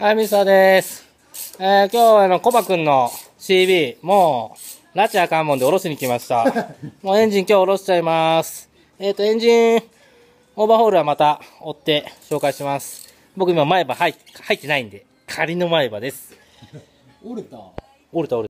はい、ミスターです。えー、今日、はあの、コバくんの CB、もう、ラチアかンもんで下ろしに来ました。もうエンジン今日下ろしちゃいます。えっ、ー、と、エンジン、オーバーホールはまた追って紹介します。僕今前歯入入ってないんで、仮の前歯です。折れた折れた折れた。